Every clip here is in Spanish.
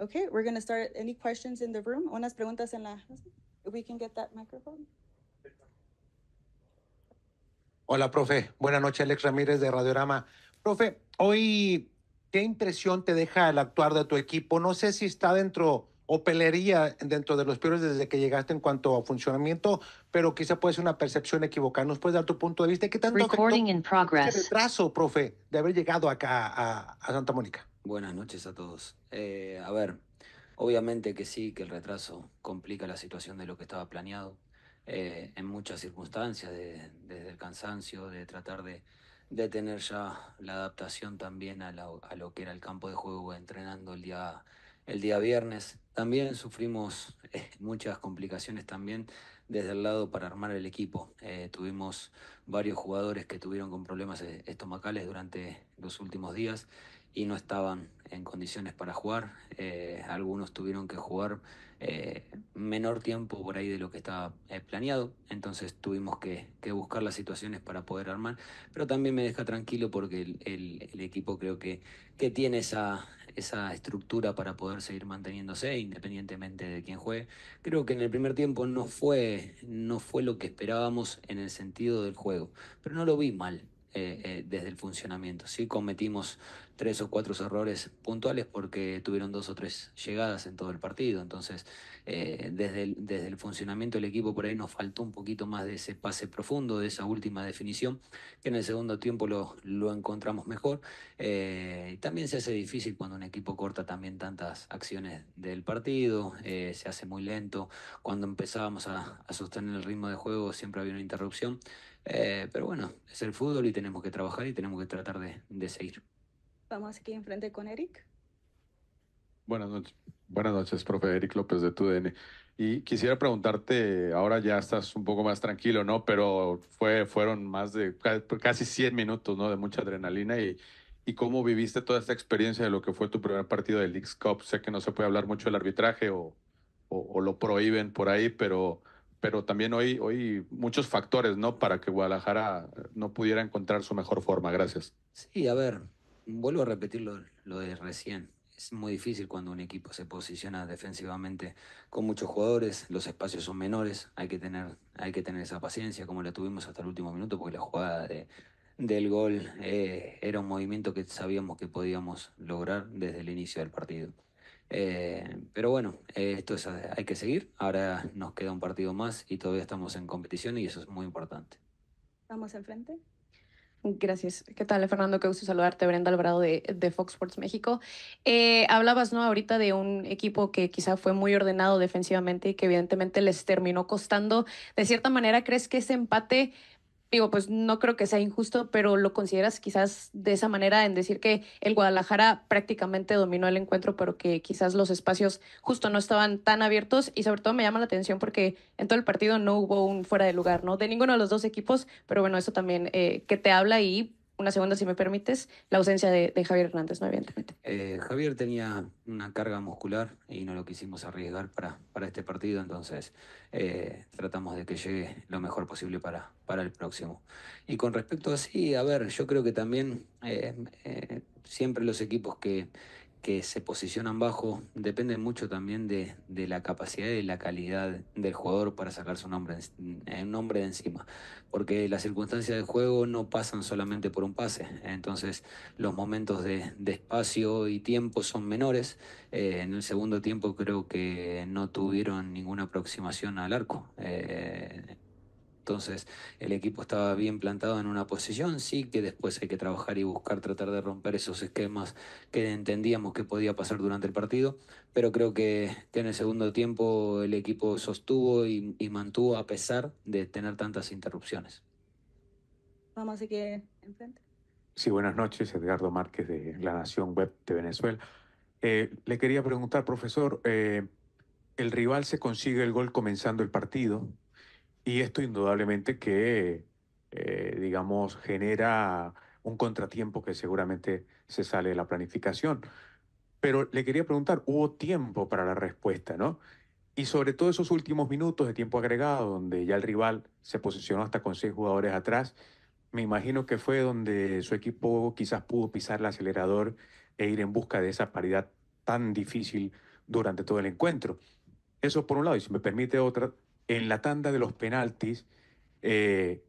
Okay, we're going start. Any questions in the room? Unas preguntas en la. we can get that microphone. Hola, profe. Buenas noches, Alex Ramírez de Radiorama. Profe, hoy, ¿qué impresión te deja el actuar de tu equipo? No sé si está dentro o pelearía dentro de los peores desde que llegaste en cuanto a funcionamiento, pero quizá puede ser una percepción equivocada. ¿Nos puedes dar tu punto de vista? ¿Qué tanto Recording progress. retraso, profe, de haber llegado acá a Santa Mónica? Buenas noches a todos. Eh, a ver, obviamente que sí, que el retraso complica la situación de lo que estaba planeado, eh, en muchas circunstancias, desde el cansancio, de tratar de, tener ya la adaptación también a, lo que era el campo de juego entrenando el día, el día viernes. También sufrimos eh, muchas complicaciones también desde el lado para armar el equipo. tuvimos varios jugadores que tuvieron con problemas estomacales durante los últimos días y no estaban en condiciones para jugar. Eh, algunos tuvieron que jugar eh, menor tiempo por ahí de lo que estaba eh, planeado, entonces tuvimos que, buscar las situaciones para poder armar, pero también me deja tranquilo porque el, el equipo creo que, que tiene esa, esa estructura para poder seguir manteniéndose independientemente de quién juegue. Creo que en el primer tiempo no fue, no fue lo que esperábamos en el sentido del juego, pero no lo vi mal. Eh, eh, desde el funcionamiento. Sí cometimos tres o cuatro errores puntuales porque tuvieron dos o tres llegadas en todo el partido. Entonces, eh, desde, el, desde el funcionamiento del equipo por ahí nos faltó un poquito más de ese pase profundo, de esa última definición, que en el segundo tiempo lo, lo encontramos mejor. también se hace difícil cuando un equipo corta también tantas acciones del partido, se hace muy lento. Cuando empezábamos a, a sostener el ritmo de juego siempre había una interrupción. Eh, pero bueno, es el fútbol y tenemos que trabajar y tenemos que tratar de, seguir. Vamos aquí enfrente con Eric. Buenas noches. Buenas noches, profe Eric López de TUDN. Y quisiera preguntarte, ahora ya estás un poco más tranquilo, ¿no? Pero fue, fueron más de casi 100 minutos, ¿no? De mucha adrenalina y, y cómo viviste toda esta experiencia de lo que fue tu primer partido del Leagues Cup. Sé que no se puede hablar mucho del arbitraje o, o lo prohíben por ahí, pero pero también hoy, hoy muchos factores, ¿no? Para que Guadalajara no pudiera encontrar su mejor forma. Gracias. Sí, a ver, vuelvo a repetir lo, de recién. Es muy difícil cuando un equipo se posiciona defensivamente con muchos jugadores, los espacios son menores, hay que tener, hay que tener esa paciencia como la tuvimos hasta el último minuto, porque la jugada del gol eh, era un movimiento que sabíamos que podíamos lograr desde el inicio del partido. Eh, pero bueno, eh, esto es, eh, hay que seguir. Ahora nos queda un partido más y todavía estamos en competición y eso es muy importante. Vamos frente Gracias. ¿Qué tal, Fernando? Qué gusto saludarte, Brenda Alvarado de, de Fox Sports México. hablabas, ¿no? Ahorita de un equipo que quizá fue muy ordenado defensivamente y que evidentemente les terminó costando. De cierta manera, ¿crees que ese empate digo, pues no creo que sea injusto, pero lo consideras quizás de esa manera en decir que el Guadalajara prácticamente dominó el encuentro, pero que quizás los espacios justo no estaban tan abiertos y sobre todo me llama la atención porque en todo el partido no hubo un fuera de lugar, ¿no? De ninguno de los dos equipos, pero bueno, eso también eh, que te habla y una segunda, si me permites, la ausencia de, Javier Hernández, ¿no? Evidentemente. Eh, Javier tenía una carga muscular y no lo quisimos arriesgar para, para este partido, entonces eh, tratamos de que llegue lo mejor posible para, para el próximo. Y con respecto a sí, a ver, yo creo que también eh, siempre los equipos que, que se posicionan bajo depende mucho también de, la capacidad y la calidad del jugador para sacar su nombre, en, eh, nombre de encima, porque las circunstancias del juego no pasan solamente por un pase, entonces los momentos de, espacio y tiempo son menores, eh, en el segundo tiempo creo que no tuvieron ninguna aproximación al arco. Eh, entonces el equipo estaba bien plantado en una posición, sí que después hay que trabajar y buscar tratar de romper esos esquemas que entendíamos que podía pasar durante el partido, pero creo que, que en el segundo tiempo el equipo sostuvo y, mantuvo a pesar de tener tantas interrupciones. Vamos, a seguir enfrente. Sí, buenas noches, Edgardo Márquez de La Nación Web de Venezuela. Eh, le quería preguntar, profesor, eh, el rival se consigue el gol comenzando el partido, y esto indudablemente que, eh, digamos, genera un contratiempo que seguramente se sale de la planificación. Pero le quería preguntar, hubo tiempo para la respuesta, ¿no? Y sobre todo esos últimos minutos de tiempo agregado, donde ya el rival se posicionó hasta con seis jugadores atrás, me imagino que fue donde su equipo quizás pudo pisar el acelerador e ir en busca de esa paridad tan difícil durante todo el encuentro. Eso por un lado, y si me permite otra, en la tanda de los penaltis, eh,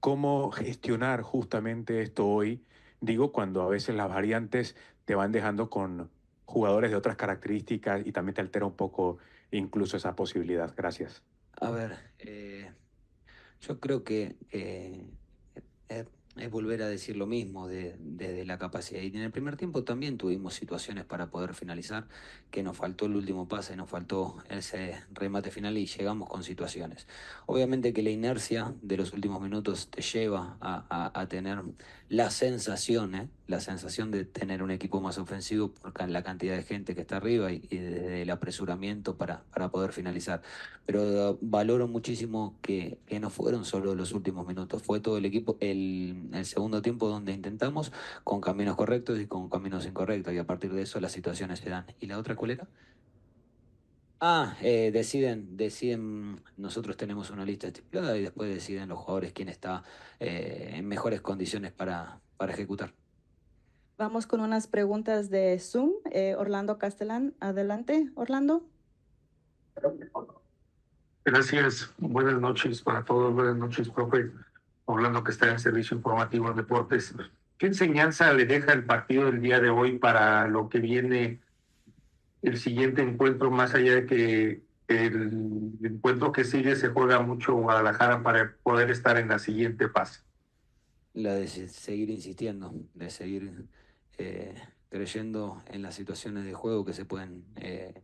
cómo gestionar justamente esto hoy, digo, cuando a veces las variantes te van dejando con jugadores de otras características y también te altera un poco incluso esa posibilidad. Gracias. A ver, eh, yo creo que eh, es volver a decir lo mismo desde de, la capacidad. Y en el primer tiempo también tuvimos situaciones para poder finalizar, que nos faltó el último pase, nos faltó ese remate final y llegamos con situaciones. Obviamente que la inercia de los últimos minutos te lleva a, tener la sensación, ¿eh? la sensación de tener un equipo más ofensivo por la cantidad de gente que está arriba y, el apresuramiento para, para poder finalizar. Pero uh, valoro muchísimo que, que no fueron solo los últimos minutos, fue todo el equipo, el el segundo tiempo donde intentamos con caminos correctos y con caminos incorrectos y a partir de eso las situaciones se dan. ¿Y la otra cuál Ah, eh, deciden, deciden, nosotros tenemos una lista estipulada y después deciden los jugadores quién está eh, en mejores condiciones para, para ejecutar. Vamos con unas preguntas de Zoom. Eh, Orlando Castellán, adelante, Orlando. Gracias. Buenas noches para todos. Buenas noches, profe hablando que está en servicio informativo en deportes. ¿Qué enseñanza le deja el partido del día de hoy para lo que viene el siguiente encuentro, más allá de que el encuentro que sigue se juega mucho Guadalajara para poder estar en la siguiente fase? La de seguir insistiendo, de seguir eh, creyendo en las situaciones de juego que se pueden eh,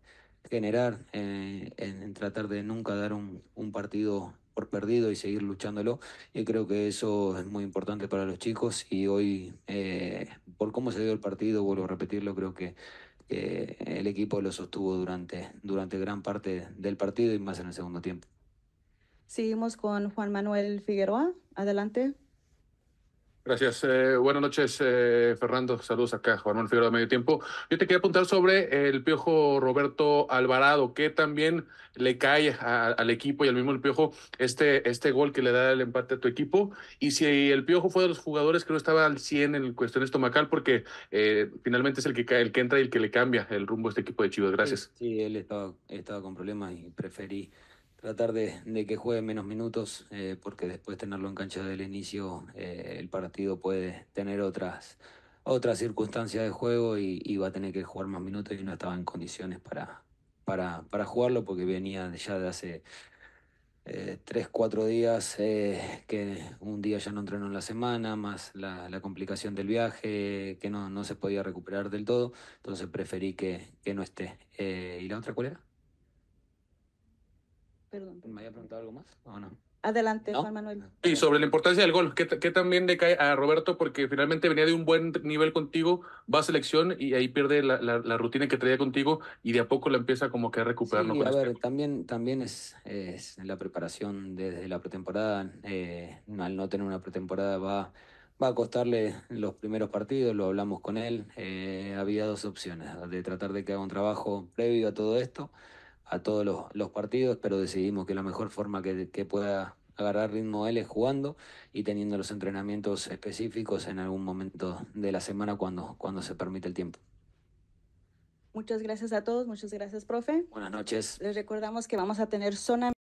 generar, eh, en, tratar de nunca dar un, un partido perdido y seguir luchándolo. Y creo que eso es muy importante para los chicos y hoy, eh, por cómo se dio el partido, vuelvo a repetirlo, creo que el equipo lo sostuvo durante, durante gran parte del partido y más en el segundo tiempo. Seguimos con Juan Manuel Figueroa. Adelante. Gracias. Eh, buenas noches, eh, Fernando. Saludos acá, Juan Manuel Figueroa de Medio Tiempo. Yo te quería apuntar sobre el Piojo Roberto Alvarado, que también le cae al equipo y al mismo el Piojo este, este gol que le da el empate a tu equipo. Y si el Piojo fue de los jugadores que no estaba al 100 en cuestión estomacal, porque eh, finalmente es el que, cae, el que entra y el que le cambia el rumbo a este equipo de Chivas. Gracias. Sí, él estaba con problemas y preferí tratar de, que juegue menos minutos, eh, porque después tenerlo en cancha del inicio, eh, el partido puede tener otras, otras circunstancias de juego y, va a tener que jugar más minutos y no estaba en condiciones para, para, jugarlo, porque venía ya de hace eh, tres, cuatro días, eh, que un día ya no entrenó en la semana, más la, complicación del viaje, que no, no, se podía recuperar del todo, entonces preferí que, no esté. ¿Y la otra cuál era? Perdón. ¿Me había preguntado algo más Adelante, Juan Manuel. Y sobre la importancia del gol, que, que, también cae a Roberto, porque finalmente venía de un buen nivel contigo, va a selección y ahí pierde la, la, rutina que traía contigo y de a poco la empieza como que a recuperar. Sí, a este ver, también, también es, es la preparación desde la pretemporada. Eh, al no tener una pretemporada va, va a costarle los primeros partidos, lo hablamos con él. Eh, había dos opciones, de tratar de que haga un trabajo previo a todo esto a todos los, partidos, pero decidimos que la mejor forma que, pueda agarrar ritmo él es jugando y teniendo los entrenamientos específicos en algún momento de la semana cuando, cuando se permite el tiempo. Muchas gracias a todos, muchas gracias, profe. Buenas noches. Les recordamos que vamos a tener zona.